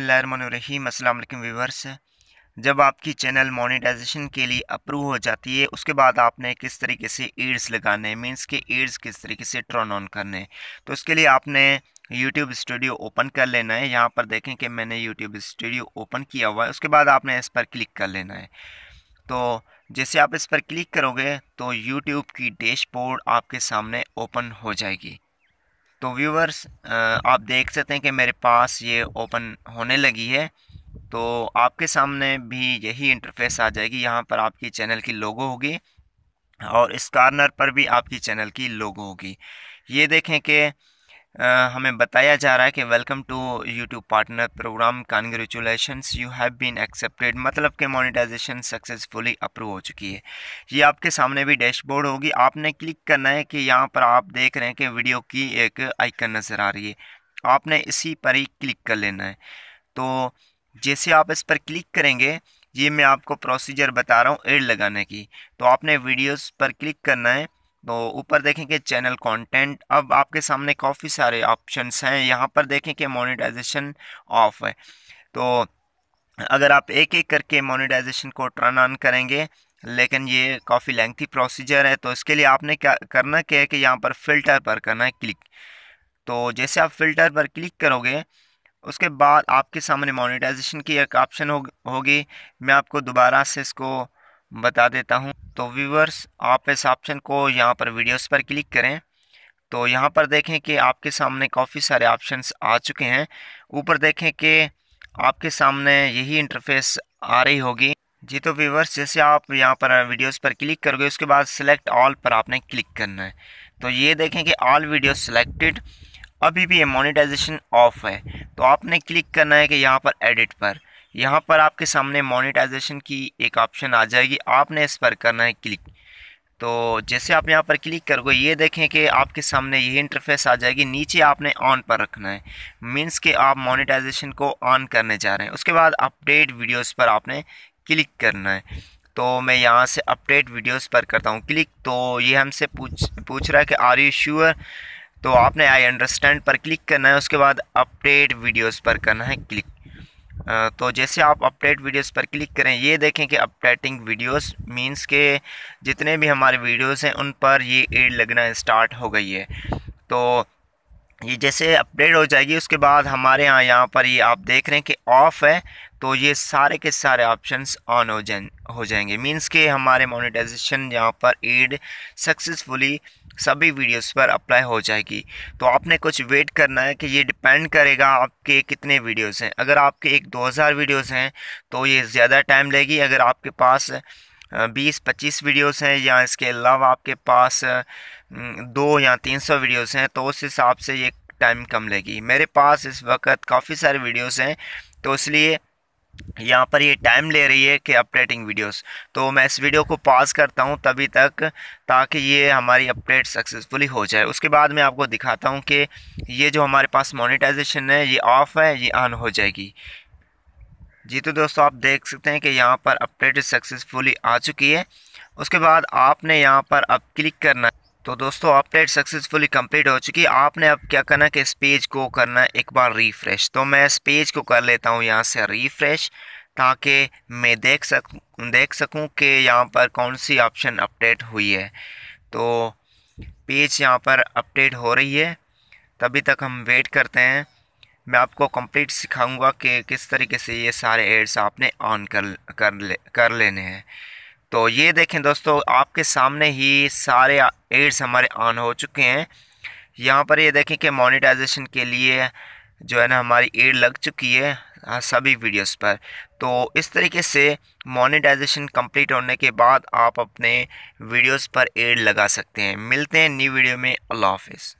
अस्सलाम वालेकुम व्यूवर्स जब आपकी चैनल मोनेटाइजेशन के लिए अप्रूव हो जाती है उसके बाद आपने किस तरीके से एड्स लगाने हैं मीन्स के एड्स किस तरीके से टर्न ऑन करने हैं तो उसके लिए आपने यूट्यूब स्टूडियो ओपन कर लेना है यहाँ पर देखें कि मैंने यूट्यूब स्टूडियो ओपन किया हुआ है उसके बाद आपने इस पर क्लिक कर लेना है तो जैसे आप इस पर क्लिक करोगे तो यूट्यूब की डैशबोर्ड आपके सामने ओपन हो जाएगी तो व्यूवर्स आप देख सकते हैं कि मेरे पास ये ओपन होने लगी है तो आपके सामने भी यही इंटरफेस आ जाएगी यहाँ पर आपकी चैनल की लोगो होगी और इस कार्नर पर भी आपकी चैनल की लोगो होगी ये देखें कि हमें बताया जा रहा है कि welcome to YouTube partner program congratulation you have been accepted मतलब कि मोनेटाइजेशन सक्सेसफुली अप्रूव हो चुकी है ये आपके सामने भी डैशबोर्ड होगी आपने क्लिक करना है कि यहाँ पर आप देख रहे हैं कि वीडियो की एक आइकन नज़र आ रही है आपने इसी पर ही क्लिक कर लेना है तो जैसे आप इस पर क्लिक करेंगे ये मैं आपको प्रोसीजर बता रहा हूँ एड लगाने की तो आपने वीडियोज़ पर क्लिक करना है तो ऊपर देखेंगे चैनल कंटेंट अब आपके सामने काफ़ी सारे ऑप्शंस हैं यहाँ पर देखें कि मोनेटाइजेशन ऑफ है तो अगर आप एक एक करके मोनेटाइजेशन को टर्न ऑन करेंगे लेकिन ये काफ़ी लेंथी प्रोसीजर है तो इसके लिए आपने क्या करना क्या है कि यहाँ पर फ़िल्टर पर करना है क्लिक तो जैसे आप फ़िल्टर पर क्लिक करोगे उसके बाद आपके सामने मोनेटाइजेशन की एक ऑप्शन होगी मैं आपको दोबारा से इसको बता देता हूँ तो व्यूवर्स आप इस ऑप्शन को यहाँ पर वीडियोस पर क्लिक करें तो यहाँ पर देखें कि आपके सामने काफ़ी सारे ऑप्शंस आ चुके हैं ऊपर देखें कि आपके सामने यही इंटरफेस आ रही होगी जी तो व्यूवर्स जैसे आप यहाँ पर वीडियोस पर क्लिक करोगे उसके बाद सिलेक्ट ऑल पर आपने क्लिक करना है तो ये देखें कि ऑल वीडियो सेलेक्टेड अभी भी ये मोनिटाइजेशन ऑफ है तो आपने क्लिक करना है कि यहाँ पर एडिट पर यहाँ पर आपके सामने मोनिटाइजेशन की एक ऑप्शन आ जाएगी आपने इस पर करना है क्लिक तो जैसे आप यहाँ पर क्लिक करोगे ये देखें कि आपके सामने ये इंटरफेस आ जाएगी नीचे आपने ऑन पर रखना है मीन्स के आप मोनिटाइजेशन को ऑन करने जा रहे हैं उसके बाद अपडेट वीडियोस पर आपने क्लिक करना है तो मैं यहाँ से अपडेट वीडियोस पर करता हूँ क्लिक तो ये हमसे पूछ पूछ रहा है कि आर यू श्योर तो आपने आई अंडरस्टैंड पर क्लिक करना है उसके बाद अपडेट वीडियोज़ पर करना है क्लिक तो जैसे आप अपडेट वीडियोस पर क्लिक करें ये देखें कि अपडेटिंग वीडियोस मींस के जितने भी हमारे वीडियोस हैं उन पर ये एड लगना स्टार्ट हो गई है तो ये जैसे अपडेट हो जाएगी उसके बाद हमारे यहाँ यहाँ पर ये आप देख रहे हैं कि ऑफ़ है तो ये सारे के सारे ऑप्शंस ऑन हो जाए हो जाएंगे मींस के हमारे मोनेटाइजेशन यहाँ पर एड सक्सेसफुली सभी वीडियोस पर अप्लाई हो जाएगी तो आपने कुछ वेट करना है कि ये डिपेंड करेगा आपके कितने वीडियोस हैं अगर आपके एक 2000 वीडियोस हैं तो ये ज़्यादा टाइम लेगी अगर आपके पास 20-25 वीडियोस हैं या इसके अलावा आपके पास दो या 300 वीडियोज़ हैं तो उस हिसाब से ये टाइम कम लेगी मेरे पास इस वक्त काफ़ी सारे वीडियोज़ हैं तो इसलिए यहाँ पर ये टाइम ले रही है कि अपडेटिंग वीडियोस तो मैं इस वीडियो को पास करता हूँ तभी तक ताकि ये हमारी अपडेट सक्सेसफुली हो जाए उसके बाद मैं आपको दिखाता हूँ कि ये जो हमारे पास मोनेटाइजेशन है ये ऑफ़ है ये ऑन हो जाएगी जी तो दोस्तों आप देख सकते हैं कि यहाँ पर अपडेट सक्सेसफुली आ चुकी है उसके बाद आपने यहाँ पर अब क्लिक करना है तो दोस्तों अपडेट सक्सेसफुली कंप्लीट हो चुकी आपने अब क्या करना कि इस पेज को करना एक बार रिफ्रेश तो मैं इस पेज को कर लेता हूँ यहाँ से रिफ्रेश ताकि मैं देख सक देख सकूँ कि यहाँ पर कौन सी ऑप्शन अपडेट हुई है तो पेज यहाँ पर अपडेट हो रही है तभी तक हम वेट करते हैं मैं आपको कंप्लीट सिखाऊंगा कि किस तरीके से ये सारे एड्स आपने ऑन कर कर ले कर लेने हैं तो ये देखें दोस्तों आपके सामने ही सारे एड्स हमारे ऑन हो चुके हैं यहाँ पर ये देखें कि मोनिटाइजेशन के लिए जो है ना हमारी एड लग चुकी है हाँ, सभी वीडियोस पर तो इस तरीके से मोनिटाइजेशन कंप्लीट होने के बाद आप अपने वीडियोस पर एड लगा सकते हैं मिलते हैं न्यू वीडियो में अल्लाह हाफिज़